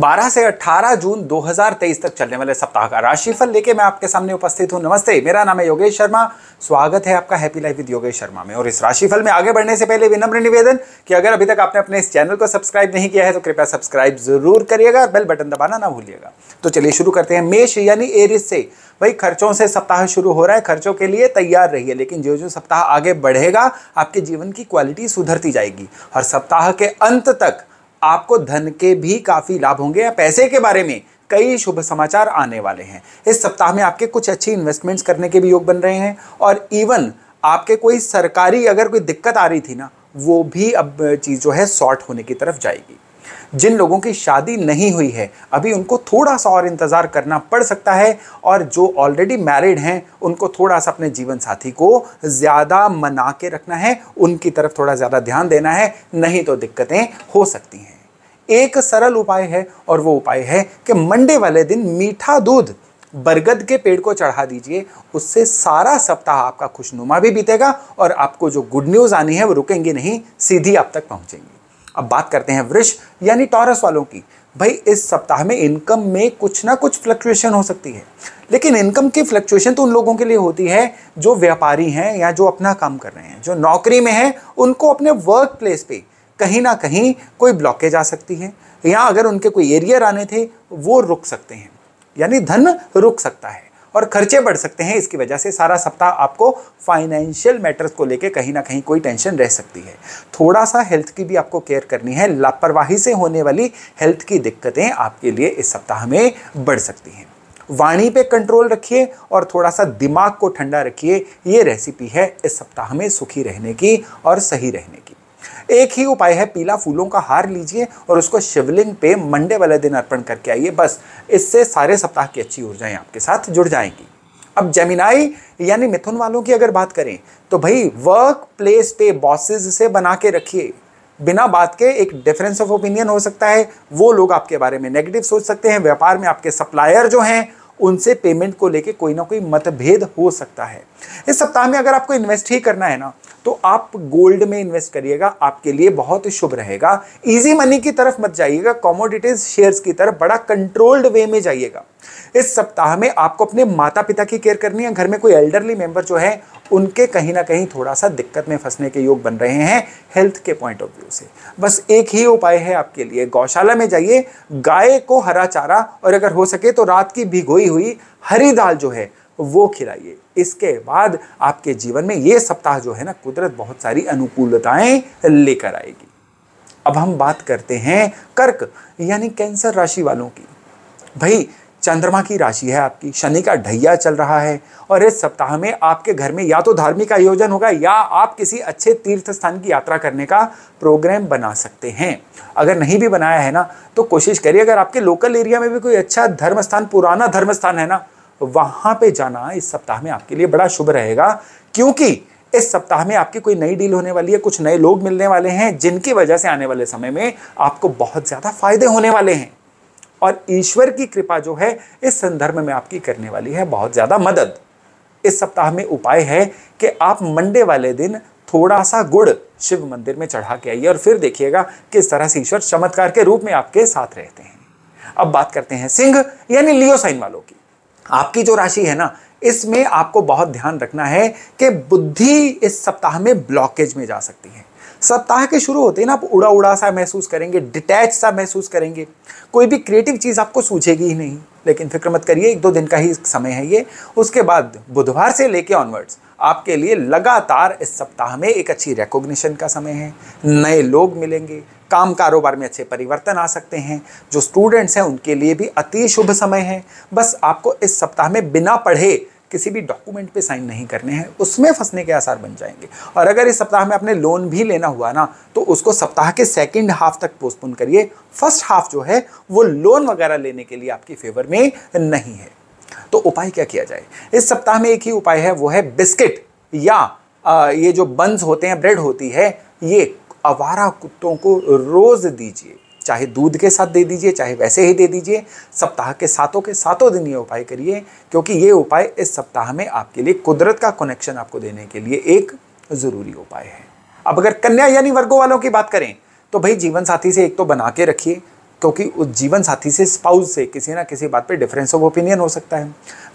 12 से 18 जून 2023 तक चलने वाले सप्ताह का राशिफल लेके मैं आपके सामने उपस्थित हूँ नमस्ते मेरा नाम है योगेश शर्मा स्वागत है आपका happy life with Yogesh Sharma में और इस राशिफल में आगे बढ़ने से पहले विनम्र निवेदन कि अगर अभी तक आपने अपने इस चैनल को सब्सक्राइब नहीं किया है तो कृपया सब्सक्राइब जरूर करिएगा बेल बटन दबाना ना भूलिएगा तो चलिए शुरू करते हैं मेष यानी एरिस से भाई खर्चों से सप्ताह शुरू हो रहा है खर्चों के लिए तैयार रहिए लेकिन जो जो सप्ताह आगे बढ़ेगा आपके जीवन की क्वालिटी सुधरती जाएगी और सप्ताह के अंत तक आपको धन के भी काफ़ी लाभ होंगे या पैसे के बारे में कई शुभ समाचार आने वाले हैं इस सप्ताह में आपके कुछ अच्छी इन्वेस्टमेंट्स करने के भी योग बन रहे हैं और इवन आपके कोई सरकारी अगर कोई दिक्कत आ रही थी ना वो भी अब चीज़ जो है सॉर्ट होने की तरफ जाएगी जिन लोगों की शादी नहीं हुई है अभी उनको थोड़ा सा और इंतज़ार करना पड़ सकता है और जो ऑलरेडी मैरिड हैं उनको थोड़ा सा अपने जीवन साथी को ज़्यादा मना के रखना है उनकी तरफ थोड़ा ज़्यादा ध्यान देना है नहीं तो दिक्कतें हो सकती हैं एक सरल उपाय है और वो उपाय है कि मंडे वाले दिन मीठा दूध बरगद के पेड़ को चढ़ा दीजिए उससे सारा सप्ताह आपका खुशनुमा भी बीतेगा और आपको जो गुड न्यूज़ आनी है वो रुकेंगी नहीं सीधी आप तक पहुँचेंगी अब बात करते हैं वृक्ष यानी टॉरस वालों की भाई इस सप्ताह में इनकम में कुछ ना कुछ फ्लक्चुएशन हो सकती है लेकिन इनकम की फ्लक्चुएशन तो उन लोगों के लिए होती है जो व्यापारी हैं या जो अपना काम कर रहे हैं जो नौकरी में हैं उनको अपने वर्क प्लेस पर कहीं ना कहीं कोई ब्लॉकेज आ सकती है या अगर उनके कोई एरियर आने थे वो रुक सकते हैं यानी धन रुक सकता है और खर्चे बढ़ सकते हैं इसकी वजह से सारा सप्ताह आपको फाइनेंशियल मैटर्स को लेके कहीं ना कहीं कोई टेंशन रह सकती है थोड़ा सा हेल्थ की भी आपको केयर करनी है लापरवाही से होने वाली हेल्थ की दिक्कतें आपके लिए इस सप्ताह में बढ़ सकती हैं वाणी पे कंट्रोल रखिए और थोड़ा सा दिमाग को ठंडा रखिए ये रेसिपी है इस सप्ताह में सुखी रहने की और सही रहने की एक ही उपाय है पीला फूलों का हार लीजिए और उसको शिवलिंग पे मंडे वाले दिन अर्पण करके आइए बस इससे सारे सप्ताह की अच्छी ऊर्जाएं आपके साथ जुड़ जाएंगी अब जेमिनाई यानी मिथुन वालों की अगर बात करें तो भाई वर्क प्लेस पे बॉसेस से बना के रखिए बिना बात के एक डिफरेंस ऑफ ओपिनियन हो सकता है वो लोग आपके बारे में नेगेटिव सोच सकते हैं व्यापार में आपके सप्लायर जो हैं उनसे पेमेंट को लेके कोई ना कोई मतभेद हो सकता है इस सप्ताह में अगर आपको इन्वेस्ट ही करना है ना तो आप गोल्ड में इन्वेस्ट करिएगा आपके लिए बहुत शुभ रहेगा इजी मनी की तरफ मत जाइएगा कॉमोडिटीज शेयर्स की तरफ बड़ा कंट्रोल्ड वे में जाइएगा इस सप्ताह में आपको अपने माता पिता की केयर करनी है घर में कोई एल्डरली मेंबर जो है उनके कहीं ना कहीं थोड़ा सा दिक्कत में फंसने के योग बन रहे हैं हेल्थ के पॉइंट ऑफ व्यू से बस एक ही उपाय है आपके लिए गौशाला में जाइए गाय को हरा चारा और अगर हो सके तो रात की भिगोई हुई हरी दाल जो है वो खिलाइए इसके बाद आपके जीवन में ये सप्ताह जो है ना कुदरत बहुत सारी अनुकूलताएं लेकर आएगी अब हम बात करते हैं कर्क यानी कैंसर राशि वालों की भाई चंद्रमा की राशि है आपकी शनि का ढैया चल रहा है और इस सप्ताह में आपके घर में या तो धार्मिक आयोजन होगा या आप किसी अच्छे तीर्थ स्थान की यात्रा करने का प्रोग्राम बना सकते हैं अगर नहीं भी बनाया है ना तो कोशिश करिए अगर आपके लोकल एरिया में भी कोई अच्छा धर्म स्थान पुराना धर्म स्थान है ना वहाँ पर जाना इस सप्ताह में आपके लिए बड़ा शुभ रहेगा क्योंकि इस सप्ताह में आपकी कोई नई डील होने वाली है कुछ नए लोग मिलने वाले हैं जिनकी वजह से आने वाले समय में आपको बहुत ज़्यादा फायदे होने वाले हैं और ईश्वर की कृपा जो है इस संदर्भ में आपकी करने वाली है बहुत ज़्यादा मदद इस सप्ताह में उपाय है कि आप मंडे वाले दिन थोड़ा सा गुड़ शिव मंदिर में चढ़ा के आइए और फिर देखिएगा किस तरह से ईश्वर चमत्कार के रूप में आपके साथ रहते हैं अब बात करते हैं सिंह यानी लियो साइन वालों की आपकी जो राशि है ना इसमें आपको बहुत ध्यान रखना है कि बुद्धि इस सप्ताह में ब्लॉकेज में जा सकती है सप्ताह के शुरू होते हैं ना आप उड़ा उड़ा सा महसूस करेंगे डिटैच सा महसूस करेंगे कोई भी क्रिएटिव चीज़ आपको सूझेगी ही नहीं लेकिन फिक्र मत करिए एक दो दिन का ही समय है ये उसके बाद बुधवार से लेके ऑनवर्ड्स आपके लिए लगातार इस सप्ताह में एक अच्छी रिकॉग्निशन का समय है नए लोग मिलेंगे काम कारोबार में अच्छे परिवर्तन आ सकते हैं जो स्टूडेंट्स हैं उनके लिए भी अति शुभ समय है बस आपको इस सप्ताह में बिना पढ़े किसी भी डॉक्यूमेंट पे साइन नहीं करने हैं उसमें फंसने के आसार बन जाएंगे और अगर इस सप्ताह में आपने लोन भी लेना हुआ ना तो उसको सप्ताह के सेकेंड हाफ तक पोस्टपोन करिए फर्स्ट हाफ जो है वो लोन वगैरह लेने के लिए आपके फेवर में नहीं है तो उपाय क्या किया जाए इस सप्ताह में एक ही उपाय है वो है बिस्किट या आ, ये जो बंस होते हैं ब्रेड होती है ये आवारा कुत्तों को रोज दीजिए चाहे दूध के साथ दे दीजिए चाहे वैसे ही दे दीजिए सप्ताह के सातों के सातों दिन ये उपाय करिए क्योंकि ये उपाय इस सप्ताह में आपके लिए कुदरत का कनेक्शन आपको देने के लिए एक ज़रूरी उपाय है अब अगर कन्या यानी वर्गों वालों की बात करें तो भाई जीवन साथी से एक तो बना के रखिए क्योंकि उस जीवन साथी से स्पाउस से किसी ना किसी बात पे डिफरेंस ऑफ ओपिनियन हो सकता है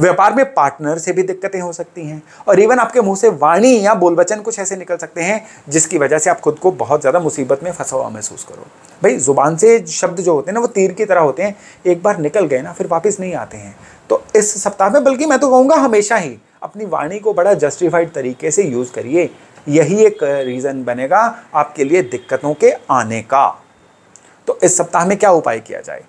व्यापार में पार्टनर से भी दिक्कतें हो सकती हैं और इवन आपके मुंह से वाणी या बोलवचन कुछ ऐसे निकल सकते हैं जिसकी वजह से आप खुद को बहुत ज़्यादा मुसीबत में फंसा हुआ महसूस करो भाई जुबान से शब्द जो होते हैं ना वो तीर की तरह होते हैं एक बार निकल गए ना फिर वापस नहीं आते हैं तो इस सप्ताह में बल्कि मैं तो कहूँगा हमेशा ही अपनी वाणी को बड़ा जस्टिफाइड तरीके से यूज़ करिए यही एक रीज़न बनेगा आपके लिए दिक्कतों के आने का तो इस सप्ताह में क्या उपाय किया जाए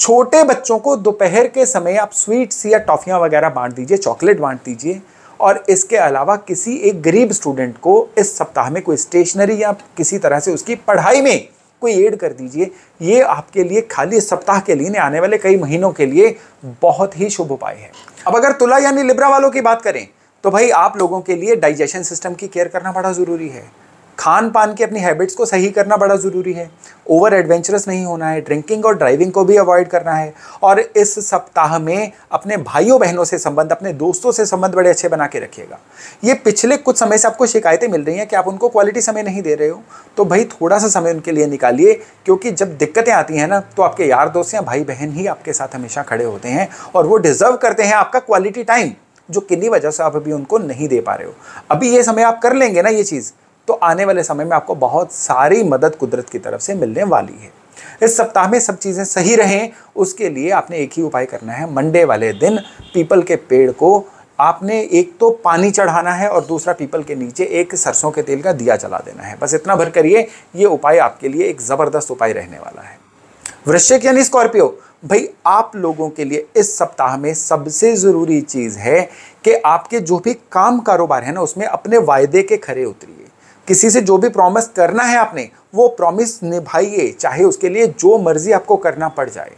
छोटे बच्चों को दोपहर के समय आप स्वीट्स या टॉफ़ियाँ वगैरह बांट दीजिए चॉकलेट बांट दीजिए और इसके अलावा किसी एक गरीब स्टूडेंट को इस सप्ताह में कोई स्टेशनरी या किसी तरह से उसकी पढ़ाई में कोई एड कर दीजिए ये आपके लिए खाली इस सप्ताह के लिए आने वाले कई महीनों के लिए बहुत ही शुभ उपाय है अब अगर तुला यानी लिब्रा वालों की बात करें तो भाई आप लोगों के लिए डाइजेशन सिस्टम की केयर करना बड़ा ज़रूरी है खान पान की अपनी हैबिट्स को सही करना बड़ा ज़रूरी है ओवर एडवेंचरस नहीं होना है ड्रिंकिंग और ड्राइविंग को भी अवॉइड करना है और इस सप्ताह में अपने भाइयों बहनों से संबंध अपने दोस्तों से संबंध बड़े अच्छे बना के रखिएगा ये पिछले कुछ समय से आपको शिकायतें मिल रही हैं कि आप उनको क्वालिटी समय नहीं दे रहे हो तो भाई थोड़ा सा समय उनके लिए निकालिए क्योंकि जब दिक्कतें आती हैं ना तो आपके यार दोस्त या भाई बहन ही आपके साथ हमेशा खड़े होते हैं और वो डिज़र्व करते हैं आपका क्वालिटी टाइम जो किन्नी वजह से आप अभी उनको नहीं दे पा रहे हो अभी ये समय आप कर लेंगे ना ये चीज़ तो आने वाले समय में आपको बहुत सारी मदद कुदरत की तरफ से मिलने वाली है इस सप्ताह में सब चीज़ें सही रहें उसके लिए आपने एक ही उपाय करना है मंडे वाले दिन पीपल के पेड़ को आपने एक तो पानी चढ़ाना है और दूसरा पीपल के नीचे एक सरसों के तेल का दिया चला देना है बस इतना भर करिए ये उपाय आपके लिए एक ज़बरदस्त उपाय रहने वाला है वृश्चिक यानी स्कॉर्पियो भाई आप लोगों के लिए इस सप्ताह में सबसे ज़रूरी चीज़ है कि आपके जो भी काम कारोबार है ना उसमें अपने वायदे के खरे उतरिए किसी से जो भी प्रॉमिस करना है आपने वो प्रॉमिस निभाइए चाहे उसके लिए जो मर्जी आपको करना पड़ जाए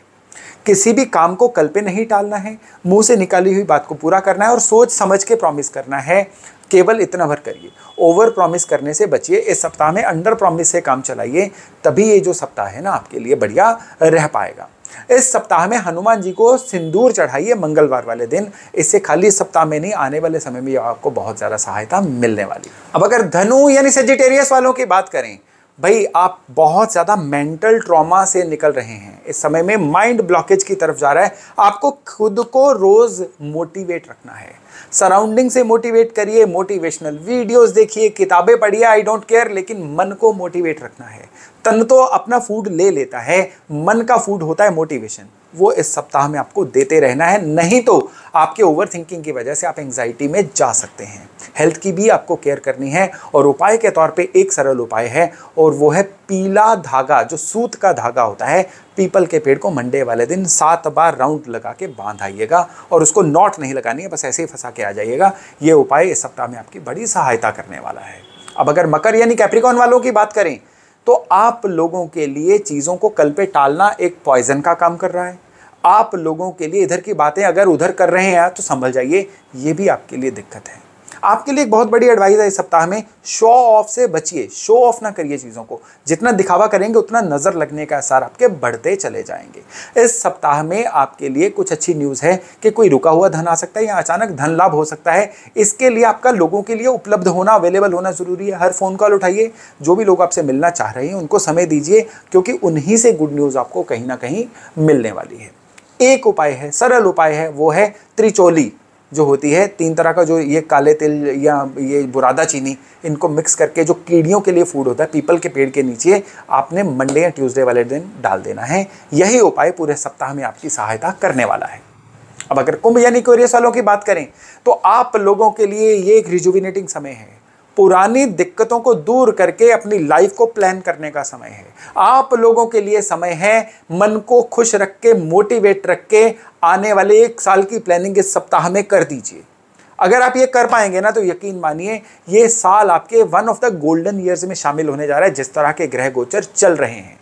किसी भी काम को कल पे नहीं टालना है मुंह से निकाली हुई बात को पूरा करना है और सोच समझ के प्रॉमिस करना है केवल इतना भर करिए ओवर प्रॉमिस करने से बचिए इस सप्ताह में अंडर प्रॉमिस से काम चलाइए तभी ये जो सप्ताह है ना आपके लिए बढ़िया रह पाएगा इस सप्ताह में हनुमान जी को सिंदूर चढ़ाइए मंगलवार वाले दिन इससे खाली इस सप्ताह में नहीं आने वाले समय में आपको बहुत ज़्यादा सहायता मिलने वाली अब अगर धनु यानी सेजिटेरियस वालों की बात करें भाई आप बहुत ज़्यादा मेंटल ट्रॉमा से निकल रहे हैं इस समय में माइंड ब्लॉकेज की तरफ जा रहा है आपको खुद को रोज़ मोटिवेट रखना है सराउंडिंग से मोटिवेट करिए मोटिवेशनल वीडियोस देखिए किताबें पढ़िए आई डोंट केयर लेकिन मन को मोटिवेट रखना है तन तो अपना फूड ले लेता है मन का फूड होता है मोटिवेशन वो इस सप्ताह में आपको देते रहना है नहीं तो आपके ओवर थिंकिंग की वजह से आप एंग्जाइटी में जा सकते हैं हेल्थ की भी आपको केयर करनी है और उपाय के तौर पे एक सरल उपाय है और वो है पीला धागा जो सूत का धागा होता है पीपल के पेड़ को मंडे वाले दिन सात बार राउंड लगा के बांध आइएगा और उसको नॉट नहीं लगानी है बस ऐसे ही फंसा के आ जाइएगा ये उपाय इस सप्ताह में आपकी बड़ी सहायता करने वाला है अब अगर मकर यानी कैप्रिकॉन वालों की बात करें तो आप लोगों के लिए चीज़ों को कल पे टालना एक पॉइजन का काम कर रहा है आप लोगों के लिए इधर की बातें अगर उधर कर रहे हैं तो संभल जाइए ये भी आपके लिए दिक्कत है आपके लिए एक बहुत बड़ी एडवाइस है इस सप्ताह में शो ऑफ से बचिए शो ऑफ ना करिए चीज़ों को जितना दिखावा करेंगे उतना नज़र लगने का असर आपके बढ़ते चले जाएंगे इस सप्ताह में आपके लिए कुछ अच्छी न्यूज़ है कि कोई रुका हुआ धन आ सकता है या अचानक धन लाभ हो सकता है इसके लिए आपका लोगों के लिए उपलब्ध होना अवेलेबल होना ज़रूरी है हर फ़ोन कॉल उठाइए जो भी लोग आपसे मिलना चाह रहे हैं उनको समय दीजिए क्योंकि उन्हीं से गुड न्यूज़ आपको कहीं ना कहीं मिलने वाली है एक उपाय है सरल उपाय है वो है त्रिचोली जो होती है तीन तरह का जो ये काले तिल या ये बुरादा चीनी इनको मिक्स करके जो कीड़ियों के लिए फूड होता है पीपल के पेड़ के नीचे आपने मंडे या ट्यूसडे वाले दिन डाल देना है यही उपाय पूरे सप्ताह में आपकी सहायता करने वाला है अब अगर कुंभ यानी कोरियस वालों की बात करें तो आप लोगों के लिए ये एक रिजुविनेटिंग समय है पुरानी दिक्कतों को दूर करके अपनी लाइफ को प्लान करने का समय है आप लोगों के लिए समय है मन को खुश रख के मोटिवेट रख के आने वाले एक साल की प्लानिंग इस सप्ताह में कर दीजिए अगर आप ये कर पाएंगे ना तो यकीन मानिए ये साल आपके one of the golden years में शामिल होने जा रहा है जिस तरह के ग्रह गोचर चल रहे हैं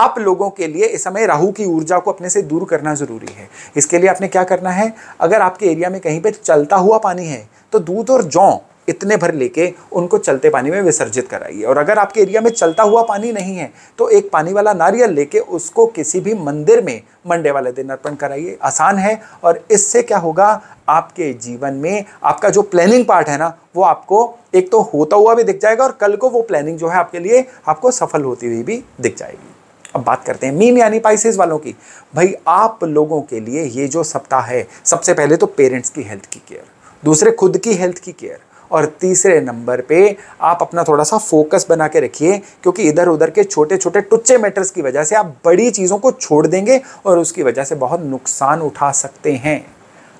आप लोगों के लिए इस समय राहु की ऊर्जा को अपने से दूर करना ज़रूरी है इसके लिए आपने क्या करना है अगर आपके एरिया में कहीं पर चलता हुआ पानी है तो दूध और जौ इतने भर लेके उनको चलते पानी में विसर्जित कराइए और अगर आपके एरिया में चलता हुआ पानी नहीं है तो एक पानी वाला नारियल लेके उसको किसी भी मंदिर में मंडे वाले दिन अर्पण कराइए आसान है और इससे क्या होगा आपके जीवन में आपका जो प्लानिंग पार्ट है ना वो आपको एक तो होता हुआ भी दिख जाएगा और कल को वो प्लानिंग जो है आपके लिए आपको सफल होती हुई भी दिख जाएगी अब बात करते हैं मीम यानी पाइसिस वालों की भाई आप लोगों के लिए ये जो सप्ताह है सबसे पहले तो पेरेंट्स की हेल्थ की केयर दूसरे खुद की हेल्थ की केयर और तीसरे नंबर पे आप अपना थोड़ा सा फोकस बना के रखिए क्योंकि इधर उधर के छोटे छोटे टुच्चे मैटर्स की वजह से आप बड़ी चीज़ों को छोड़ देंगे और उसकी वजह से बहुत नुकसान उठा सकते हैं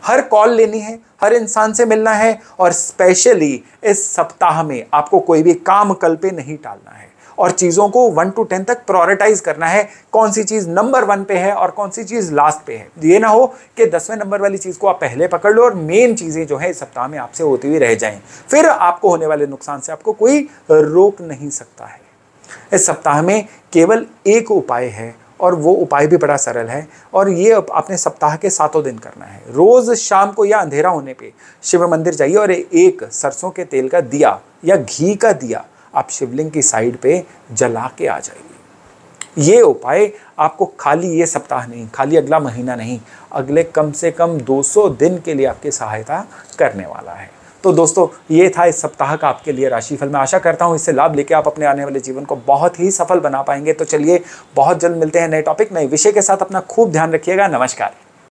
हर कॉल लेनी है हर इंसान से मिलना है और स्पेशली इस सप्ताह में आपको कोई भी काम कल पे नहीं टालना है और चीज़ों को वन टू टेन तक प्रायोरिटाइज करना है कौन सी चीज़ नंबर वन पे है और कौन सी चीज़ लास्ट पे है तो ये ना हो कि दसवें नंबर वाली चीज़ को आप पहले पकड़ लो और मेन चीज़ें जो है इस सप्ताह में आपसे होती हुई रह जाएं फिर आपको होने वाले नुकसान से आपको कोई रोक नहीं सकता है इस सप्ताह में केवल एक उपाय है और वो उपाय भी बड़ा सरल है और ये आपने सप्ताह के सातों दिन करना है रोज़ शाम को या अंधेरा होने पे शिव मंदिर जाइए और एक सरसों के तेल का दिया या घी का दिया आप शिवलिंग की साइड पे जला के आ जाइए ये उपाय आपको खाली ये सप्ताह नहीं खाली अगला महीना नहीं अगले कम से कम 200 दिन के लिए आपकी सहायता करने वाला है तो दोस्तों ये था इस सप्ताह का आपके लिए राशिफल मैं आशा करता हूँ इससे लाभ लेके आप अपने आने वाले जीवन को बहुत ही सफल बना पाएंगे तो चलिए बहुत जल्द मिलते हैं नए टॉपिक नए विषय के साथ अपना खूब ध्यान रखिएगा नमस्कार